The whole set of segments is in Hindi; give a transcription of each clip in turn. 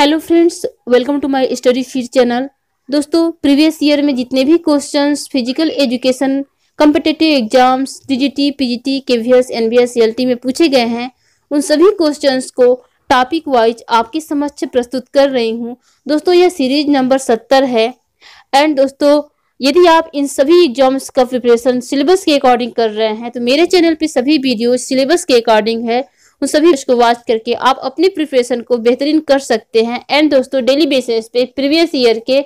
hello friends welcome to my study फीर चैनल दोस्तों प्रीवियस ईयर में जितने भी questions physical education competitive exams DGT PGT KVS NBS LT में पूछे गए हैं उन सभी क्वेश्चंस को टॉपिक वाइज आपके समक्ष प्रस्तुत कर रही हूँ दोस्तों यह सीरीज नंबर सत्तर है एंड दोस्तों यदि आप इन सभी एग्जाम्स का प्रिपरेशन सिलेबस के अकॉर्डिंग कर रहे हैं तो मेरे चैनल पर सभी वीडियो सिलेबस के अकॉर्डिंग है उन सभी को वॉच करके आप अपनी प्रिपरेशन को बेहतरीन कर सकते हैं एंड दोस्तों डेली बेसिस पे प्रीवियस ईयर के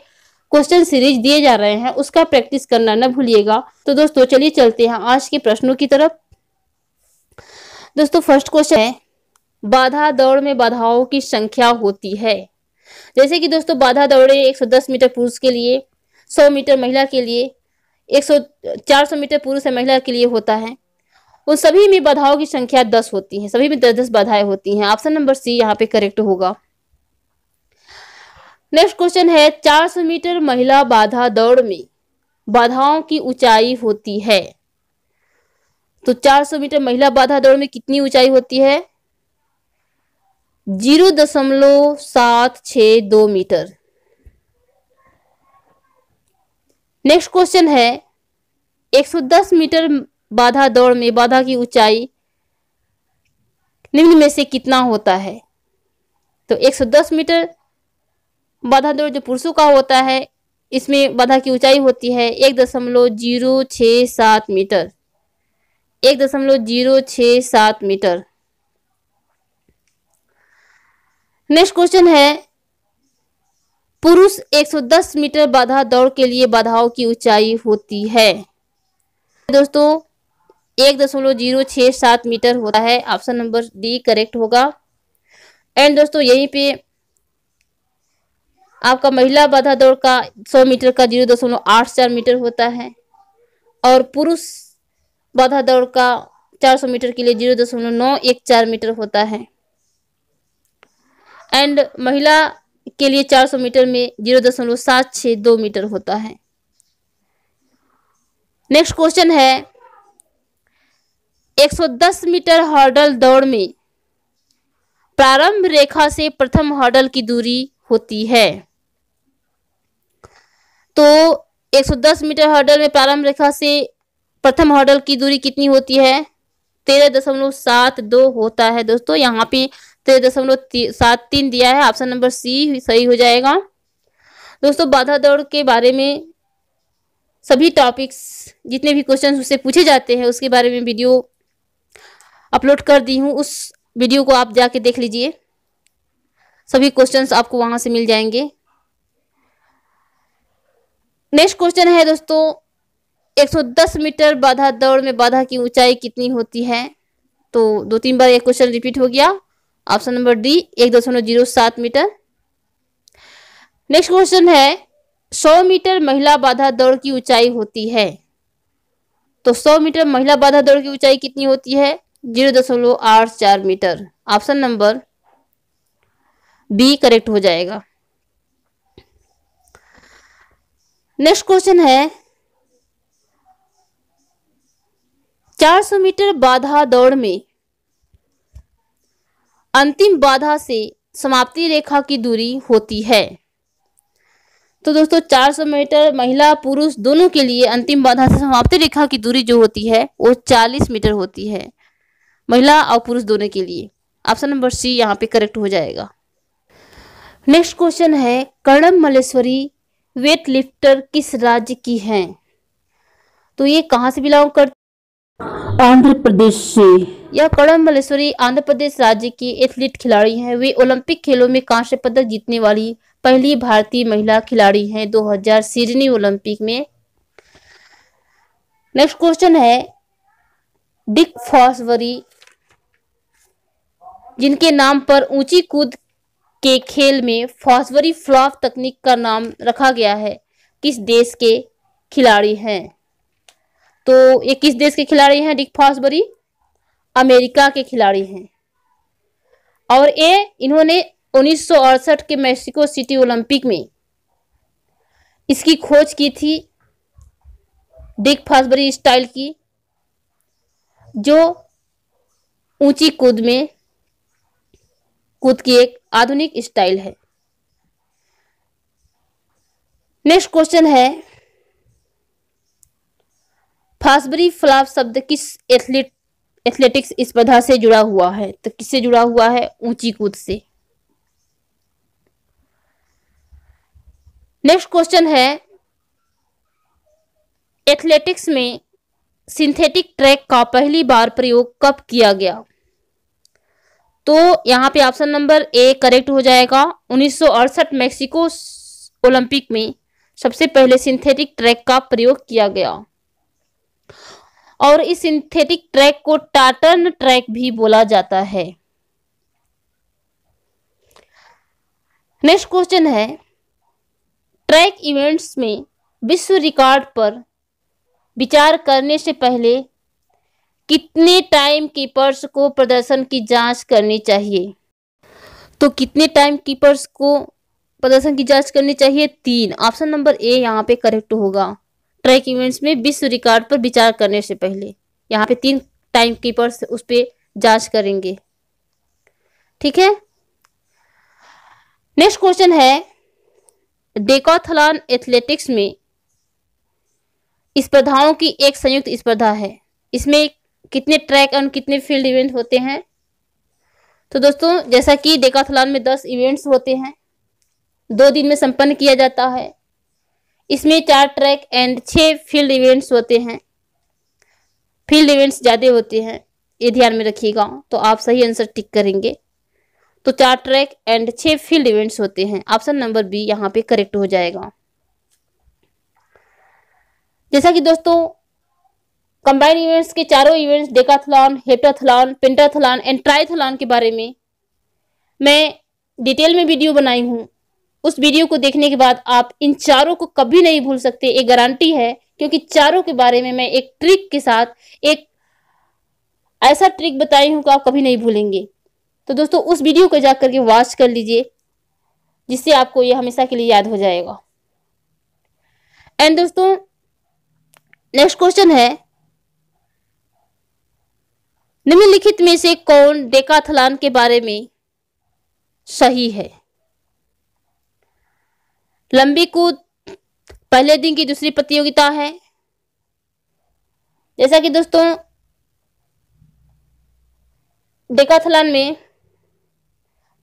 क्वेश्चन सीरीज दिए जा रहे हैं उसका प्रैक्टिस करना न भूलिएगा तो दोस्तों चलिए चलते हैं आज के प्रश्नों की तरफ दोस्तों फर्स्ट क्वेश्चन है बाधा दौड़ में बाधाओं की संख्या होती है जैसे कि दोस्तों बाधा दौड़े 110 मीटर पुरुष के लिए 100 मीटर महिला के लिए 100 400 मीटर पुरुष और महिला के लिए होता है उन सभी में बाधाओं की संख्या दस होती है सभी में दस दस बाधाएं होती हैं ऑप्शन नंबर सी यहाँ पे करेक्ट होगा नेक्स्ट क्वेश्चन है 400 मीटर महिला बाधा दौड़ में बाधाओं की ऊंचाई होती है तो 400 मीटर महिला बाधा दौड़ में कितनी ऊंचाई होती है जीरो दशमलव सात छ दो मीटर नेक्स्ट क्वेश्चन है 110 मीटर बाधा दौड़ में बाधा की ऊंचाई निम्न में से कितना होता है तो 110 मीटर बाधा दौड़ जो पुरुषों का होता है इसमें बाधा की ऊंचाई होती है एक दशमलव जीरो छ सात मीटर एक दशमलव जीरो छ सात मीटर नेक्स्ट क्वेश्चन है पुरुष 110 मीटर बाधा दौड़ के लिए बाधाओं की ऊंचाई होती है दोस्तों एक दशमलव जीरो छः सात मीटर होता है ऑप्शन नंबर डी करेक्ट होगा एंड दोस्तों यहीं पे आपका महिला बाधा दौड़ का सौ मीटर का जीरो दशमलव आठ चार मीटर होता है और पुरुष बाधा दौड़ का चार सौ मीटर के लिए जीरो दशमलव नौ एक चार मीटर होता है एंड महिला के लिए चार सौ मीटर में जीरो दशमलव सात छः दो मीटर होता है नेक्स्ट क्वेश्चन है 110 मीटर हर्डल दौड़ में प्रारंभ रेखा से प्रथम हर्डल की दूरी होती है तो 110 मीटर हर्डल में प्रारंभ रेखा से प्रथम हर्डल की दूरी कितनी होती है तेरह दशमलव सात दो होता है दोस्तों यहाँ पे तेरह दशमलव सात तीन दिया है ऑप्शन नंबर सी सही हो जाएगा दोस्तों बाधा दौड़ के बारे में सभी टॉपिक्स जितने भी क्वेश्चन उससे पूछे जाते हैं उसके बारे में वीडियो अपलोड कर दी हूँ उस वीडियो को आप जाके देख लीजिए सभी क्वेश्चंस आपको वहां से मिल जाएंगे नेक्स्ट क्वेश्चन है दोस्तों 110 मीटर बाधा दौड़ में बाधा की ऊंचाई कितनी होती है तो दो तीन बार एक क्वेश्चन रिपीट हो गया ऑप्शन नंबर डी एक दशमलव जीरो सात मीटर नेक्स्ट क्वेश्चन है सौ मीटर महिला बाधा दौड़ की ऊंचाई होती है तो सौ मीटर महिला बाधा दौड़ की ऊंचाई कितनी होती है जीरो दशमलव आठ चार metre option number B correct हो जाएगा नेक्स्ट क्वेश्चन है 400 मीटर बाधा दौड़ में अंतिम बाधा से समाप्ति रेखा की दूरी होती है तो दोस्तों 400 मीटर महिला पुरुष दोनों के लिए अंतिम बाधा से समाप्ति रेखा की दूरी जो होती है वो 40 मीटर होती है महिला और पुरुष दोनों के लिए ऑप्शन नंबर सी यहाँ पे करेक्ट हो जाएगा नेक्स्ट क्वेश्चन है कर्णम मलेश्वरी वेट लिफ्टर किस राज्य की है तो ये कहाँ से बिलोंग कर आंध्र प्रदेश से यह कर्णम मलेश्वरी आंध्र प्रदेश राज्य की एथलीट खिलाड़ी हैं वे ओलंपिक खेलों में कांस्य पदक जीतने वाली पहली भारतीय महिला खिलाड़ी हैं 2000 सिडनी ओलंपिक में नेक्स्ट क्वेश्चन है डिक फॉसवरी जिनके नाम पर ऊंची कूद के खेल में फॉस्वरी फ्लॉप तकनीक का नाम रखा गया है किस देश के खिलाड़ी हैं तो ये किस देश के खिलाड़ी हैं डिक फॉसबरी अमेरिका के खिलाड़ी हैं और ये इन्होंने उन्नीस के मैक्सिको सिटी ओलंपिक में इसकी खोज की थी डिक फॉसबरी स्टाइल की जो ऊंची कूद में कूद की एक आधुनिक स्टाइल है नेक्स्ट क्वेश्चन है फास्बरी फ्लाफ शब्द किस एथलीट एथलेटिक्स स्पर्धा से जुड़ा हुआ है तो किससे जुड़ा हुआ है ऊंची कूद से नेक्स्ट क्वेश्चन है एथलेटिक्स में सिंथेटिक ट्रैक का पहली बार प्रयोग कब किया गया तो यहाँ पे ऑप्शन नंबर ए करेक्ट हो जाएगा उन्नीस मैक्सिको ओलंपिक में सबसे पहले सिंथेटिक ट्रैक का प्रयोग किया गया और इस सिंथेटिक ट्रैक को टाटन ट्रैक भी बोला जाता है नेक्स्ट क्वेश्चन है ट्रैक इवेंट्स में विश्व रिकॉर्ड पर विचार करने से पहले कितने टाइम कीपर्स को प्रदर्शन की जांच करनी चाहिए तो कितने टाइम कीपर्स को प्रदर्शन की जांच करनी चाहिए तीन ऑप्शन नंबर ए यहाँ पे करेक्ट होगा ट्रैक इवेंट्स में विश्व रिकॉर्ड पर विचार करने से पहले यहाँ पे तीन टाइम कीपर्स उस पर जांच करेंगे ठीक है नेक्स्ट क्वेश्चन है डेकोथलॉन एथलेटिक्स में स्पर्धाओं की एक संयुक्त स्पर्धा है इसमें कितने ट्रैक और कितने फील्ड इवेंट होते हैं तो दोस्तों जैसा कि डेकाथलॉन में दस इवेंट्स होते हैं दो दिन में संपन्न किया जाता है इसमें चार ट्रैक एंड छह फील्ड इवेंट्स होते हैं फील्ड इवेंट्स ज़्यादा होते हैं ये ध्यान में रखिएगा तो आप सही आंसर टिक करेंगे तो चार ट्रैक एंड छह फील्ड इवेंट्स होते हैं ऑप्शन नंबर बी यहाँ पे करेक्ट हो जाएगा जैसा कि दोस्तों कंबाइन इवेंट्स के चारों events decathlon heptathlon pentathlon and triathlon के बारे में मैं डिटेल में वीडियो बनाई हूँ उस वीडियो को देखने के बाद आप इन चारों को कभी नहीं भूल सकते एक गारंटी है क्योंकि चारों के बारे में मैं एक ट्रिक के साथ एक ऐसा ट्रिक बताई हूँ कि आप कभी नहीं भूलेंगे तो दोस्तों उस वीडियो को जा करके वॉच कर लीजिए जिससे आपको ये हमेशा के लिए याद हो जाएगा एंड दोस्तों नेक्स्ट क्वेश्चन है निम्नलिखित में से कौन डेकाथलान के बारे में सही है लंबी कूद पहले दिन की दूसरी प्रतियोगिता है जैसा कि दोस्तों डेकाथलान में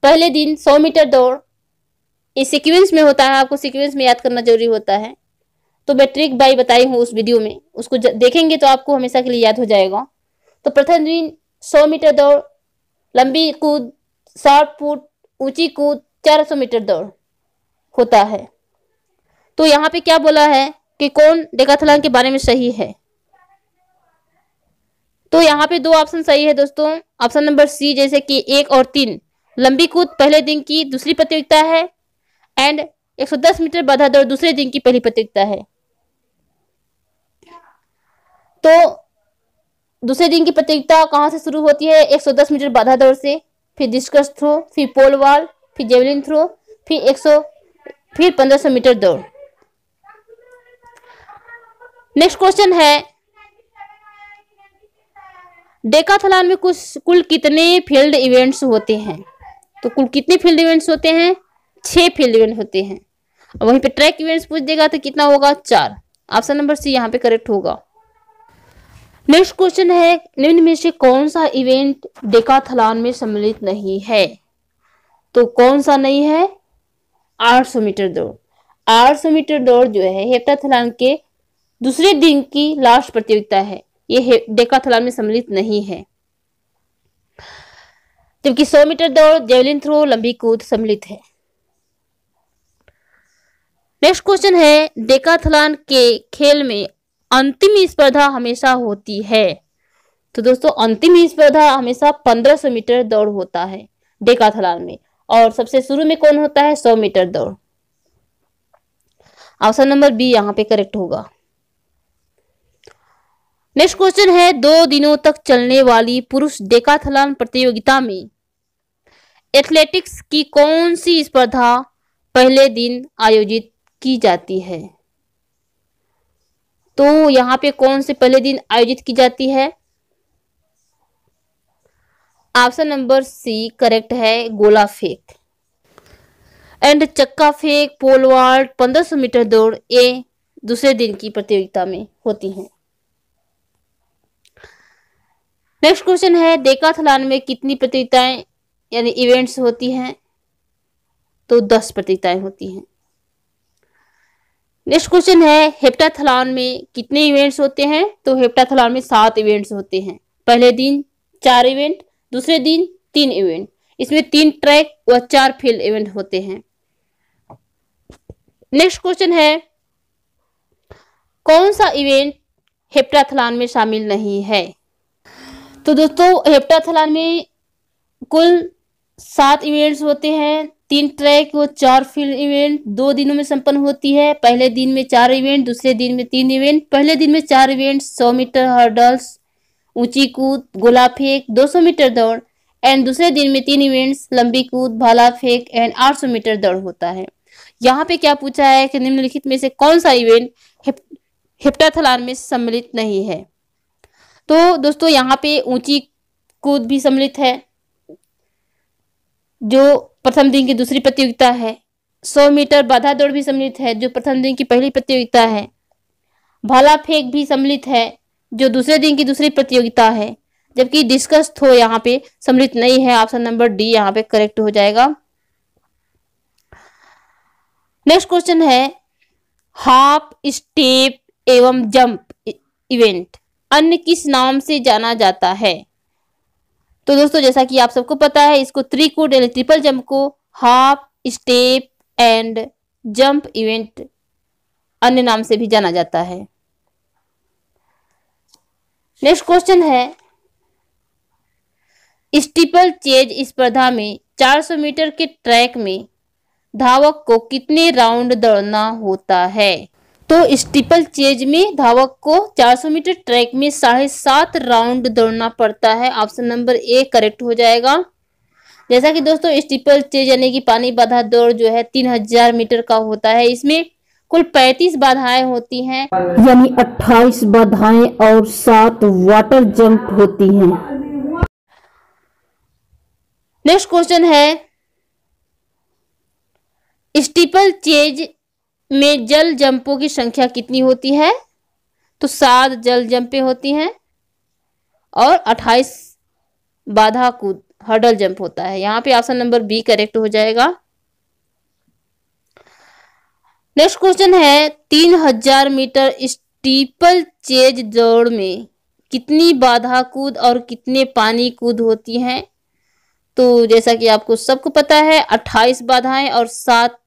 पहले दिन 100 मीटर दौड़ इस सीक्वेंस में होता है आपको सीक्वेंस में याद करना जरूरी होता है तो मैं ट्रिक बाई बताई हूँ उस वीडियो में उसको देखेंगे तो आपको हमेशा के लिए याद हो जाएगा तो प्रथम दिन सौ मीटर दौड़ लंबी कूद साठ फुट ऊंची कूद चार सौ मीटर दौड़ होता है तो यहाँ पे क्या बोला है कि कौन डेकाथलॉन के बारे में सही है तो यहाँ पे दो ऑप्शन सही है दोस्तों ऑप्शन नंबर सी जैसे कि एक और तीन लंबी कूद पहले दिन की दूसरी प्रतियोगिता है एंड 110 मीटर बाधा दौड़ दूसरे दिन की पहली प्रतियोगिता है तो दूसरे दिन की प्रतियोगिता कहाँ से शुरू होती है 110 मीटर बाधा दौड़ से फिर डिस्कस थ्रो फिर पोल वॉल फिर जेवलिन थ्रो फिर 100 फिर 1500 मीटर दौड़ नेक्स्ट क्वेश्चन है डेकाथलान में कुछ कुल कितने फील्ड इवेंट्स होते हैं तो कुल कितने फील्ड इवेंट्स होते हैं छह फील्ड इवेंट होते हैं वहीं पे ट्रैक इवेंट्स पूछ देगा तो कितना होगा चार ऑप्शन नंबर सी यहाँ पे करेक्ट होगा नेक्स्ट क्वेश्चन है निम्न में से कौन सा इवेंट डेकाथलान में सम्मिलित नहीं है तो कौन सा नहीं है 800 मीटर दौड़ 800 मीटर दौड़ जो है हेप्टाथलान के दूसरे दिन की लास्ट प्रतियोगिता है ये डेकाथलान में सम्मिलित नहीं है जबकि 100 मीटर दौड़ जेवलिन थ्रो लंबी कूद सम्मिलित है नेक्स्ट क्वेश्चन है डेकाथलान के खेल में अंतिम स्पर्धा हमेशा होती है तो दोस्तों अंतिम स्पर्धा हमेशा 1500 मीटर दौड़ होता है डेकाथलान में और सबसे शुरू में कौन होता है 100 मीटर दौड़ ऑप्शन नंबर बी यहाँ पे करेक्ट होगा नेक्स्ट क्वेश्चन है दो दिनों तक चलने वाली पुरुष डेकाथलान प्रतियोगिता में एथलेटिक्स की कौन सी स्पर्धा पहले दिन आयोजित की जाती है तो यहाँ पे कौन से पहले दिन आयोजित की जाती है ऑप्शन नंबर सी करेक्ट है गोला फेंक एंड चक्का फेंक पोल वाल्ट सौ मीटर दौड़ ये दूसरे दिन की प्रतियोगिता में होती है नेक्स्ट क्वेश्चन है डेकाथलान में कितनी प्रतियोगिताएं यानी इवेंट्स होती हैं तो दस प्रतियोगिताएं होती हैं नेक्स्ट क्वेश्चन है हेप्टाथलॉन में कितने इवेंट्स होते हैं तो हेप्टाथलॉन में सात इवेंट्स होते हैं पहले दिन चार इवेंट दूसरे दिन तीन इवेंट इसमें तीन ट्रैक व चार फील्ड इवेंट होते हैं नेक्स्ट क्वेश्चन है कौन सा इवेंट हेप्टाथलॉन में शामिल नहीं है तो दोस्तों हेप्टाथलॉन में कुल सात इवेंट्स होते हैं तीन ट्रैक व चार फील्ड इवेंट दो दिनों में संपन्न होती है पहले दिन में चार इवेंट दूसरे दिन में तीन इवेंट पहले दिन में चार इवेंट सौ मीटर हर्डल्स ऊंची कूद गोला फेंक 200 मीटर दौड़ एंड दूसरे दिन में तीन इवेंट्स लंबी कूद भाला फेंक एंड 800 मीटर दौड़ होता है यहाँ पे क्या पूछा है कि निम्नलिखित में से कौन सा इवेंट हिप्टाथलान में सम्मिलित नहीं है तो दोस्तों यहाँ पे ऊंची कूद भी सम्मिलित है जो प्रथम दिन की दूसरी प्रतियोगिता है सौ मीटर बाधा दौड़ भी सम्मिलित है जो प्रथम दिन की पहली प्रतियोगिता है भाला फेंक भी सम्मिलित है जो दूसरे दिन की दूसरी प्रतियोगिता है जबकि डिस्कस थ्रो यहाँ पे सम्मिलित नहीं है ऑप्शन नंबर डी यहाँ पे करेक्ट हो जाएगा नेक्स्ट क्वेश्चन है हाफ स्टेप एवं जंप इवेंट अन्य किस नाम से जाना जाता है तो दोस्तों जैसा कि आप सबको पता है इसको त्रिकूट यानी ट्रिपल जंप को half step and jump event अन्य नाम से भी जाना जाता है नेक्स्ट क्वेश्चन है स्टीपल चेज स्पर्धा में 400 मीटर के ट्रैक में धावक को कितने राउंड दौड़ना होता है तो स्टीपल चेज में धावक को 400 मीटर ट्रैक में साढ़े सात राउंड दौड़ना पड़ता है ऑप्शन नंबर ए करेक्ट हो जाएगा जैसा कि दोस्तों स्टीपल चेज यानी कि पानी बाधा दौड़ जो है 3000 मीटर का होता है इसमें कुल 35 बाधाएं होती हैं यानी 28 बाधाएं और सात वाटर जंप होती हैं नेक्स्ट क्वेश्चन है स्टीपल चेज में जल जंपों की संख्या कितनी होती है तो सात जल जंपे होती हैं और अट्ठाईस बाधा कूद हडल जंप होता है यहाँ पे ऑप्शन नंबर बी करेक्ट हो जाएगा नेक्स्ट क्वेश्चन है तीन हजार मीटर स्टीपल चेज दौड़ में कितनी बाधा कूद और कितने पानी कूद होती हैं तो जैसा कि आपको सबको पता है अट्ठाईस बाधाएं और सात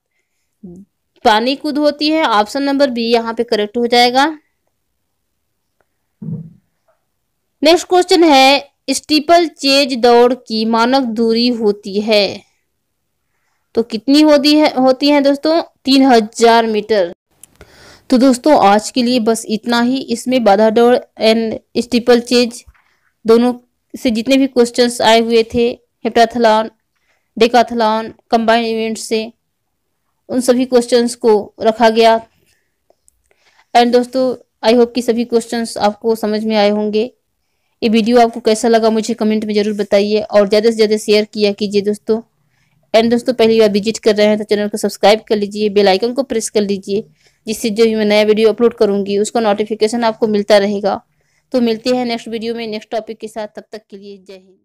पानी कूद होती है ऑप्शन नंबर बी यहाँ पे करेक्ट हो जाएगा नेक्स्ट क्वेश्चन है स्टीपल चेज दौड़ की मानक दूरी होती है तो कितनी होती है होती है दोस्तों तीन हजार मीटर तो दोस्तों आज के लिए बस इतना ही इसमें बाधा दौड़ एंड स्टीपल चेज दोनों से जितने भी क्वेश्चंस आए हुए थे हेप्टाथलॉन डेकाथलॉन कंबाइंड इवेंट से उन सभी क्वेश्चंस को रखा गया एंड दोस्तों आई होप कि सभी क्वेश्चंस आपको समझ में आए होंगे ये वीडियो आपको कैसा लगा मुझे कमेंट में ज़रूर बताइए और ज़्यादा से ज़्यादा शेयर किया कीजिए दोस्तों एंड दोस्तों पहली बार विजिट कर रहे हैं तो चैनल को सब्सक्राइब कर लीजिए बेल आइकन को प्रेस कर लीजिए जिससे जो भी मैं नया वीडियो अपलोड करूंगी उसका नोटिफिकेशन आपको मिलता रहेगा तो मिलते हैं नेक्स्ट वीडियो में नेक्स्ट टॉपिक के साथ तब तक के लिए जय हिंद